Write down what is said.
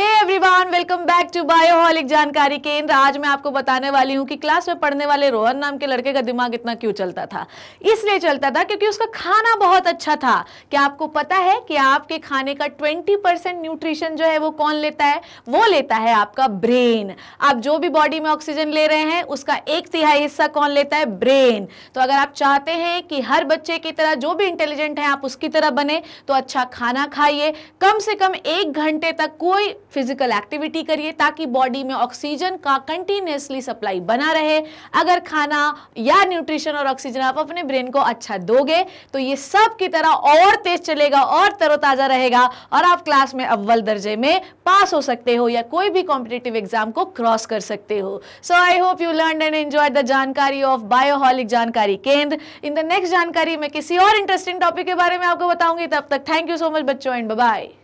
Hey! Everyone welcome back to Bioholic जानकारी केंद्र आज मैं आपको बताने वाली हूँ कि क्लास में पढ़ने वाले रोहन नाम के लड़के का दिमाग इतना क्यों चलता था इसलिए चलता था क्योंकि उसका खाना बहुत अच्छा था क्या आपको पता है कि आपके खाने का 20 परसेंट न्यूट्रिशन जो है वो कौन लेता है वो लेता है आपका ब्रेन आप जो भी बॉडी में ऑक्सीजन ले रहे हैं उसका एक तिहाई हिस्सा कौन लेता है ब्रेन तो अगर आप चाहते हैं कि हर बच्चे की तरह जो भी इंटेलिजेंट है आप उसकी तरह बने तो अच्छा खाना खाइए कम से कम एक घंटे तक कोई फिजिकल फिजिकल एक्टिविटी करिए ताकि बॉडी में ऑक्सीजन का कंटिन्यूसली सप्लाई बना रहे अगर खाना या न्यूट्रिशन और ऑक्सीजन आप अपने ब्रेन को अच्छा दोगे तो ये सब की तरह और तेज चलेगा और तरोताज़ा रहेगा और आप क्लास में अव्वल दर्जे में पास हो सकते हो या कोई भी कॉम्पिटेटिव एग्जाम को क्रॉस कर सकते हो so I hope you learn and enjoy the जानकारी ऑफ बायोहॉलिक जानकारी केंद्र इन द नेक्स्ट जानकारी मैं किसी और इंटरेस्टिंग टॉपिक के बारे में आपको बताऊंगी तब तक थैंक यू सो मच बच्चों एंड बाय